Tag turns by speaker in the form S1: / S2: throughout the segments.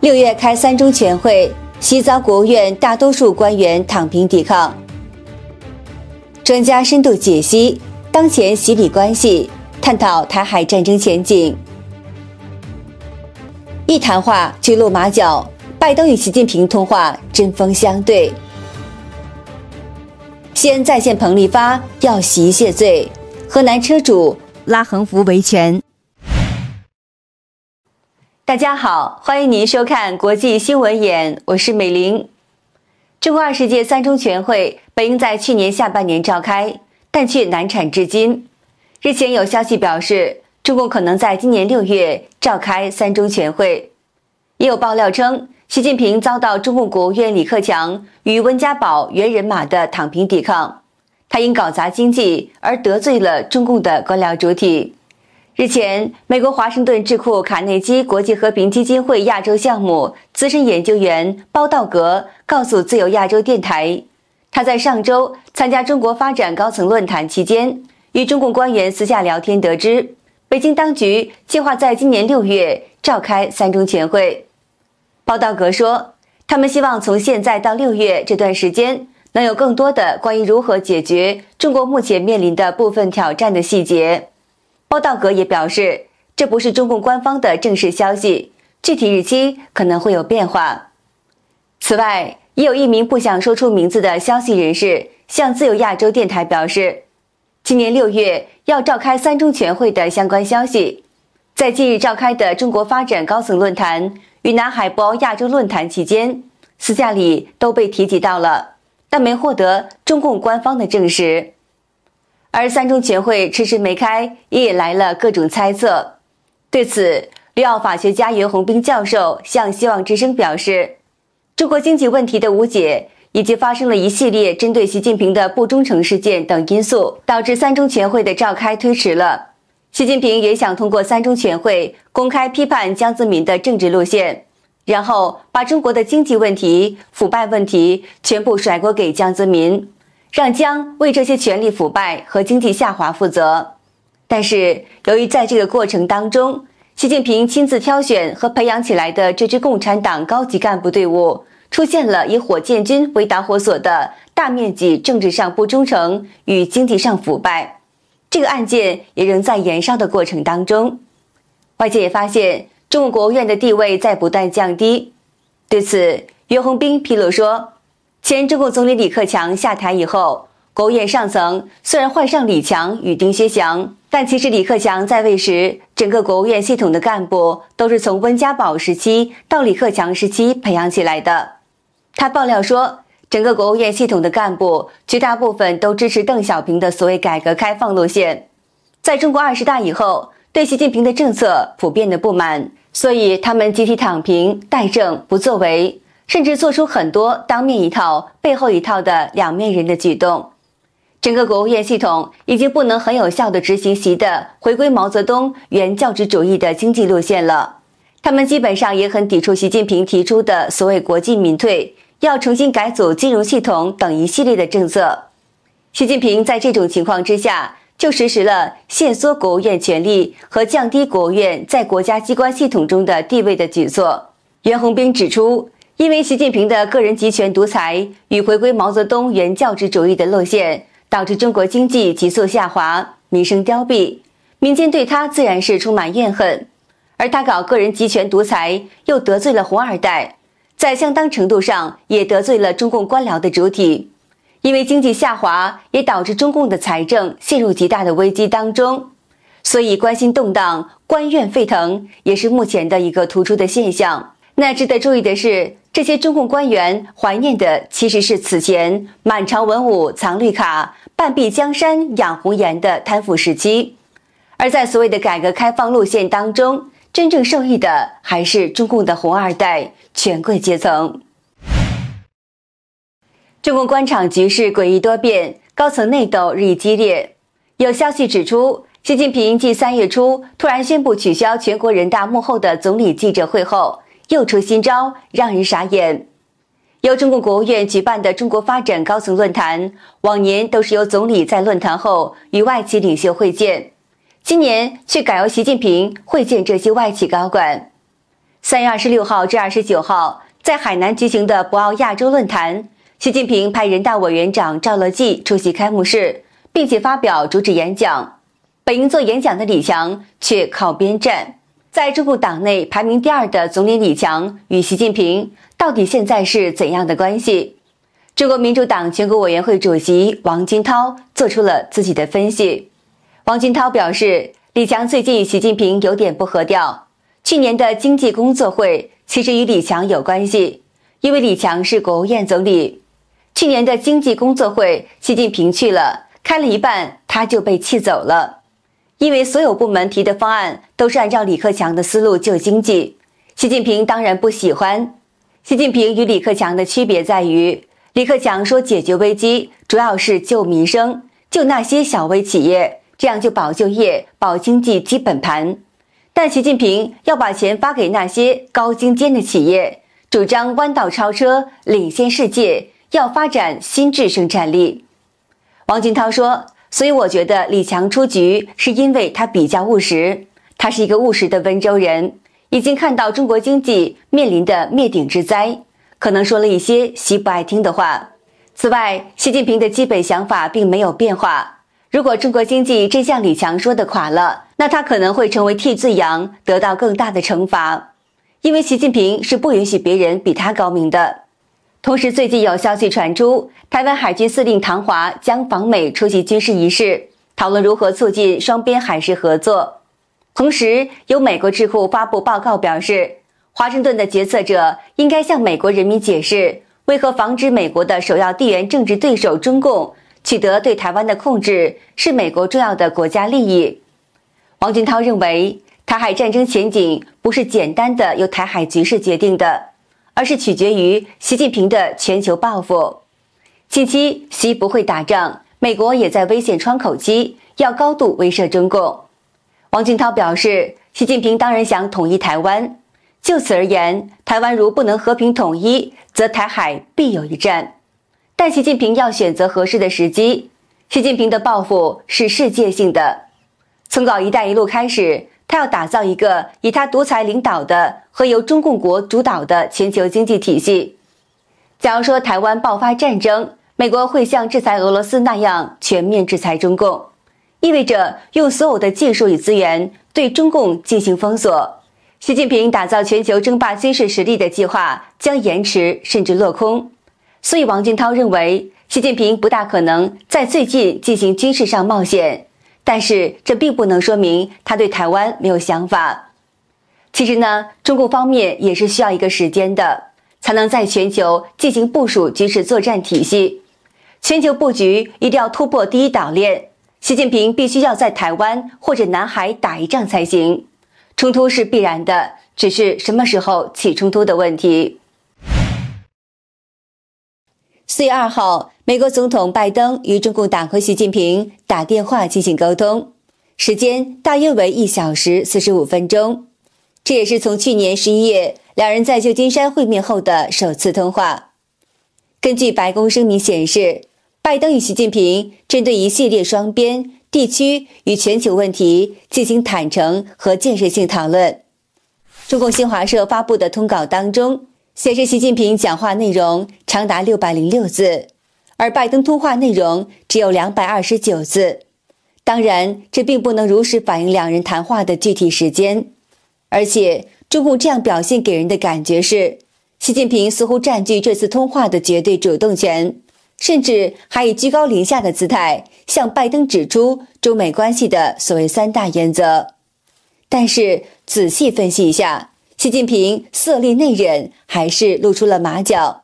S1: 六月开三中全会，西遭国务院大多数官员躺平抵抗。专家深度解析当前习李关系，探讨台海战争前景。一谈话就露马脚，拜登与习近平通话针锋相对。先在线彭立发要习谢罪，河南车主拉横幅维权。大家好，欢迎您收看《国际新闻眼》，我是美玲。中国二十届三中全会本应在去年下半年召开，但却难产至今。日前有消息表示，中共可能在今年六月召开三中全会。也有爆料称，习近平遭到中共国务院李克强与温家宝原人马的躺平抵抗，他因搞砸经济而得罪了中共的官僚主体。日前，美国华盛顿智库卡内基国际和平基金会亚洲项目资深研究员包道格告诉自由亚洲电台，他在上周参加中国发展高层论坛期间，与中共官员私下聊天，得知北京当局计划在今年六月召开三中全会。包道格说，他们希望从现在到六月这段时间能有更多的关于如何解决中国目前面临的部分挑战的细节。报道格也表示，这不是中共官方的正式消息，具体日期可能会有变化。此外，也有一名不想说出名字的消息人士向自由亚洲电台表示，今年六月要召开三中全会的相关消息，在近日召开的中国发展高层论坛与南海博鳌亚洲论坛期间，私下里都被提及到了，但没获得中共官方的证实。而三中全会迟迟没开，也引来了各种猜测。对此，绿澳法学家袁宏斌教授向《希望之声》表示：“中国经济问题的无解，以及发生了一系列针对习近平的不忠诚事件等因素，导致三中全会的召开推迟了。习近平也想通过三中全会公开批判江泽民的政治路线，然后把中国的经济问题、腐败问题全部甩锅给江泽民。”让江为这些权力腐败和经济下滑负责，但是由于在这个过程当中，习近平亲自挑选和培养起来的这支共产党高级干部队伍出现了以火箭军为导火索的大面积政治上不忠诚与经济上腐败，这个案件也仍在燃烧的过程当中。外界也发现，中国国务院的地位在不断降低。对此，袁宏斌披露说。前中共总理李克强下台以后，国务院上层虽然换上李强与丁薛祥，但其实李克强在位时，整个国务院系统的干部都是从温家宝时期到李克强时期培养起来的。他爆料说，整个国务院系统的干部绝大部分都支持邓小平的所谓改革开放路线，在中国二十大以后，对习近平的政策普遍的不满，所以他们集体躺平、怠政、不作为。甚至做出很多当面一套背后一套的两面人的举动，整个国务院系统已经不能很有效地执行习的回归毛泽东原教旨主义的经济路线了。他们基本上也很抵触习近平提出的所谓“国进民退”，要重新改组金融系统等一系列的政策。习近平在这种情况之下，就实施了限缩国务院权力和降低国务院在国家机关系统中的地位的举措。袁宏斌指出。因为习近平的个人集权独裁与回归毛泽东原教旨主义的路线，导致中国经济急速下滑，民生凋敝，民间对他自然是充满怨恨。而他搞个人集权独裁，又得罪了红二代，在相当程度上也得罪了中共官僚的主体。因为经济下滑，也导致中共的财政陷入极大的危机当中，所以关心动荡，官怨沸腾，也是目前的一个突出的现象。那值得注意的是。这些中共官员怀念的其实是此前满朝文武藏绿卡、半壁江山养红颜的贪腐时期，而在所谓的改革开放路线当中，真正受益的还是中共的红二代权贵阶层。中共官场局势诡异多变，高层内斗日益激烈。有消息指出，习近平继三月初突然宣布取消全国人大幕后的总理记者会后。又出新招，让人傻眼。由中共国务院举办的中国发展高层论坛，往年都是由总理在论坛后与外企领袖会见，今年却改由习近平会见这些外企高管。三月二十六号至二十九号在海南举行的博鳌亚洲论坛，习近平派人大委员长赵乐际出席开幕式，并且发表主旨演讲。本应做演讲的李强却靠边站。在中国党内排名第二的总理李强与习近平到底现在是怎样的关系？中国民主党全国委员会主席王金涛做出了自己的分析。王金涛表示，李强最近与习近平有点不合调。去年的经济工作会其实与李强有关系，因为李强是国务院总理。去年的经济工作会，习近平去了，开了一半他就被气走了。因为所有部门提的方案都是按照李克强的思路救经济，习近平当然不喜欢。习近平与李克强的区别在于，李克强说解决危机主要是救民生、救那些小微企业，这样就保就业、保经济基本盘；但习近平要把钱发给那些高精尖的企业，主张弯道超车、领先世界，要发展新质生产力。王俊涛说。所以我觉得李强出局是因为他比较务实，他是一个务实的温州人，已经看到中国经济面临的灭顶之灾，可能说了一些习不爱听的话。此外，习近平的基本想法并没有变化。如果中国经济真像李强说的垮了，那他可能会成为替罪羊，得到更大的惩罚，因为习近平是不允许别人比他高明的。同时，最近有消息传出，台湾海军司令唐华将访美出席军事仪式，讨论如何促进双边海事合作。同时，有美国智库发布报告表示，华盛顿的决策者应该向美国人民解释，为何防止美国的首要地缘政治对手中共取得对台湾的控制，是美国重要的国家利益。王俊涛认为，台海战争前景不是简单的由台海局势决定的。而是取决于习近平的全球报复。近期，习不会打仗，美国也在危险窗口期，要高度威慑中共。王俊涛表示，习近平当然想统一台湾，就此而言，台湾如不能和平统一，则台海必有一战。但习近平要选择合适的时机。习近平的报复是世界性的，从搞“一带一路”开始。他要打造一个以他独裁领导的和由中共国主导的全球经济体系。假如说台湾爆发战争，美国会像制裁俄罗斯那样全面制裁中共，意味着用所有的技术与资源对中共进行封锁。习近平打造全球争霸军事实力的计划将延迟甚至落空。所以，王俊涛认为，习近平不大可能在最近进行军事上冒险。但是这并不能说明他对台湾没有想法。其实呢，中共方面也是需要一个时间的，才能在全球进行部署军事作战体系。全球布局一定要突破第一岛链，习近平必须要在台湾或者南海打一仗才行。冲突是必然的，只是什么时候起冲突的问题。四月二号，美国总统拜登与中共党和习近平打电话进行沟通，时间大约为一小时四十五分钟。这也是从去年十一月两人在旧金山会面后的首次通话。根据白宫声明显示，拜登与习近平针对一系列双边、地区与全球问题进行坦诚和建设性讨论。中共新华社发布的通稿当中。显示习近平讲话内容长达六百零六字，而拜登通话内容只有两百二十九字。当然，这并不能如实反映两人谈话的具体时间。而且，中共这样表现给人的感觉是，习近平似乎占据这次通话的绝对主动权，甚至还以居高临下的姿态向拜登指出中美关系的所谓三大原则。但是，仔细分析一下。习近平色厉内荏，还是露出了马脚。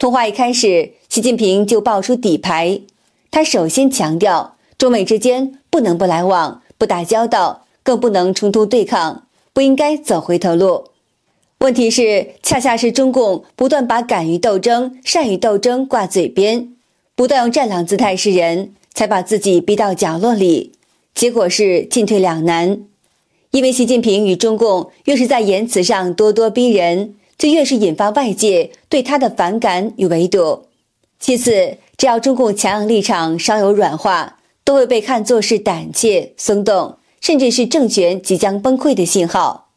S1: 通话一开始，习近平就爆出底牌。他首先强调，中美之间不能不来往、不打交道，更不能冲突对抗，不应该走回头路。问题是，恰恰是中共不断把敢于斗争、善于斗争挂嘴边，不断用战狼姿态示人，才把自己逼到角落里，结果是进退两难。因为习近平与中共越是在言辞上咄咄逼人，就越是引发外界对他的反感与围堵。其次，只要中共强硬立场稍有软化，都会被看作是胆怯、松动，甚至是政权即将崩溃的信号。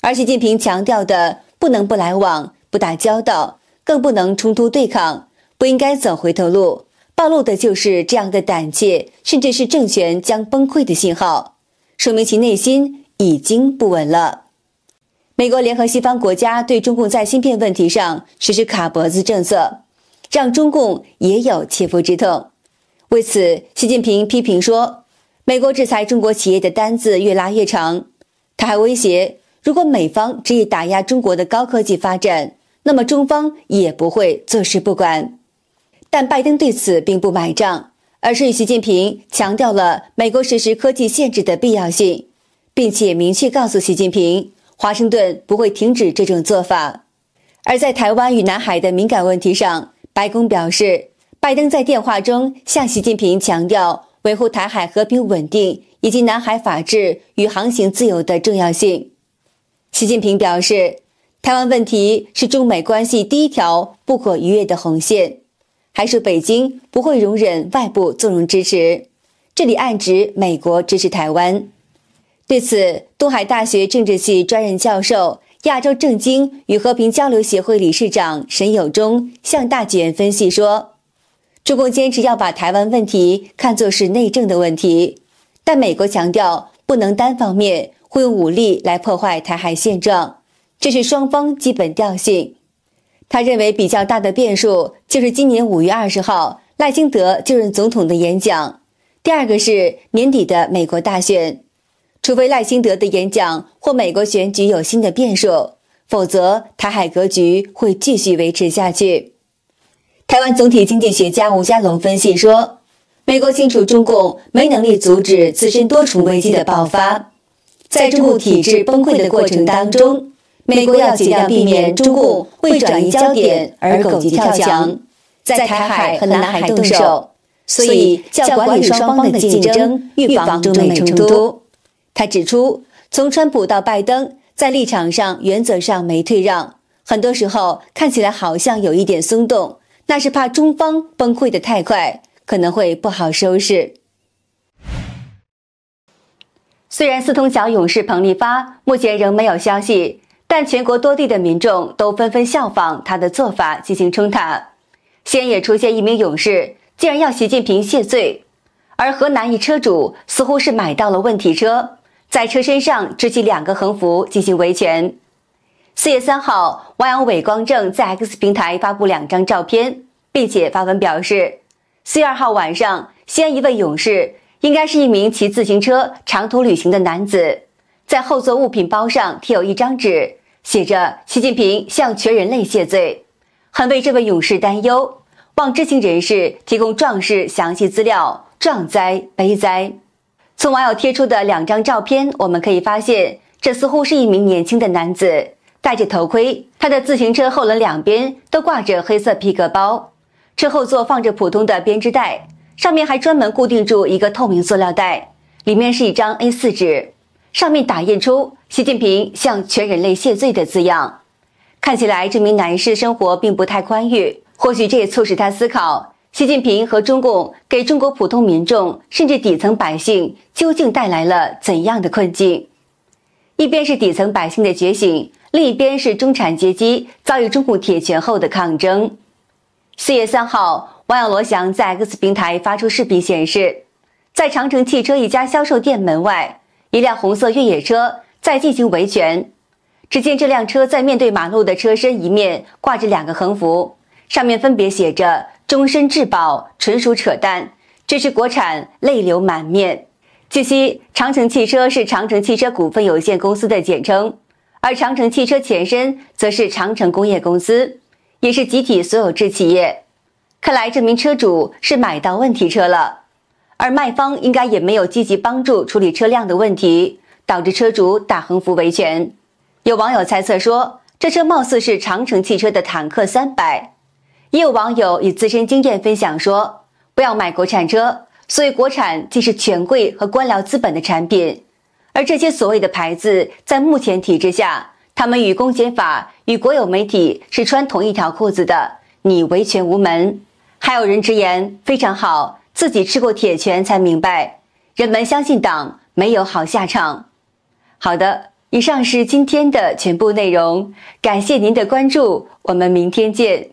S1: 而习近平强调的“不能不来往、不打交道，更不能冲突对抗，不应该走回头路”，暴露的就是这样的胆怯，甚至是政权将崩溃的信号，说明其内心。已经不稳了。美国联合西方国家对中共在芯片问题上实施卡脖子政策，让中共也有切肤之痛。为此，习近平批评说，美国制裁中国企业的单子越拉越长。他还威胁，如果美方执意打压中国的高科技发展，那么中方也不会坐视不管。但拜登对此并不买账，而是与习近平强调了美国实施科技限制的必要性。并且明确告诉习近平，华盛顿不会停止这种做法。而在台湾与南海的敏感问题上，白宫表示，拜登在电话中向习近平强调维护台海和平稳定以及南海法治与航行自由的重要性。习近平表示，台湾问题是中美关系第一条不可逾越的红线，还说北京不会容忍外部纵容支持，这里暗指美国支持台湾。对此，东海大学政治系专任教授、亚洲政经与和平交流协会理事长沈友忠向大卷分析说：“中共坚持要把台湾问题看作是内政的问题，但美国强调不能单方面用武力来破坏台海现状，这是双方基本调性。”他认为，比较大的变数就是今年五月二十号赖清德就任总统的演讲，第二个是年底的美国大选。除非赖辛德的演讲或美国选举有新的变数，否则台海格局会继续维持下去。台湾总体经济学家吴家龙分析说：“美国清楚中共没能力阻止自身多重危机的爆发，在中共体制崩溃的过程当中，美国要尽量避免中共为转移焦点而狗急跳墙，
S2: 在台海和南海动手，所以要管理双方的竞争，预防中美冲突。
S1: 他指出，从川普到拜登，在立场上、原则上没退让。很多时候看起来好像有一点松动，那是怕中方崩溃的太快，可能会不好收拾。虽然四通桥勇士彭立发目前仍没有消息，但全国多地的民众都纷纷效仿他的做法进行冲塔。先也出现一名勇士，竟然要习近平谢罪，而河南一车主似乎是买到了问题车。在车身上支起两个横幅进行维权。四月三号，汪洋、伟光正在 X 平台发布两张照片，并且发文表示：四月二号晚上，西安一位勇士，应该是一名骑自行车长途旅行的男子，在后座物品包上贴有一张纸，写着“习近平向全人类谢罪”，很为这位勇士担忧，望知情人士提供壮士详细资料。壮哉，悲哉。从网友贴出的两张照片，我们可以发现，这似乎是一名年轻的男子戴着头盔，他的自行车后轮两边都挂着黑色皮革包，车后座放着普通的编织袋，上面还专门固定住一个透明塑料袋，里面是一张 A4 纸，上面打印出“习近平向全人类谢罪”的字样。看起来这名男士生活并不太宽裕，或许这也促使他思考。习近平和中共给中国普通民众，甚至底层百姓究竟带来了怎样的困境？一边是底层百姓的觉醒，另一边是中产阶级遭遇中共铁拳后的抗争。四月三号，网友罗翔在 X 平台发出视频显示，在长城汽车一家销售店门外，一辆红色越野车在进行维权。只见这辆车在面对马路的车身一面挂着两个横幅，上面分别写着。终身质保纯属扯淡，支持国产泪流满面。据悉，长城汽车是长城汽车股份有限公司的简称，而长城汽车前身则是长城工业公司，也是集体所有制企业。看来这名车主是买到问题车了，而卖方应该也没有积极帮助处理车辆的问题，导致车主打横幅维权。有网友猜测说，这车貌似是长城汽车的坦克三百。也有网友以自身经验分享说：“不要买国产车，所以国产既是权贵和官僚资本的产品，而这些所谓的牌子，在目前体制下，他们与公检法与国有媒体是穿同一条裤子的，你维权无门。”还有人直言：“非常好，自己吃过铁拳才明白，人们相信党没有好下场。”好的，以上是今天的全部内容，感谢您的关注，我们明天见。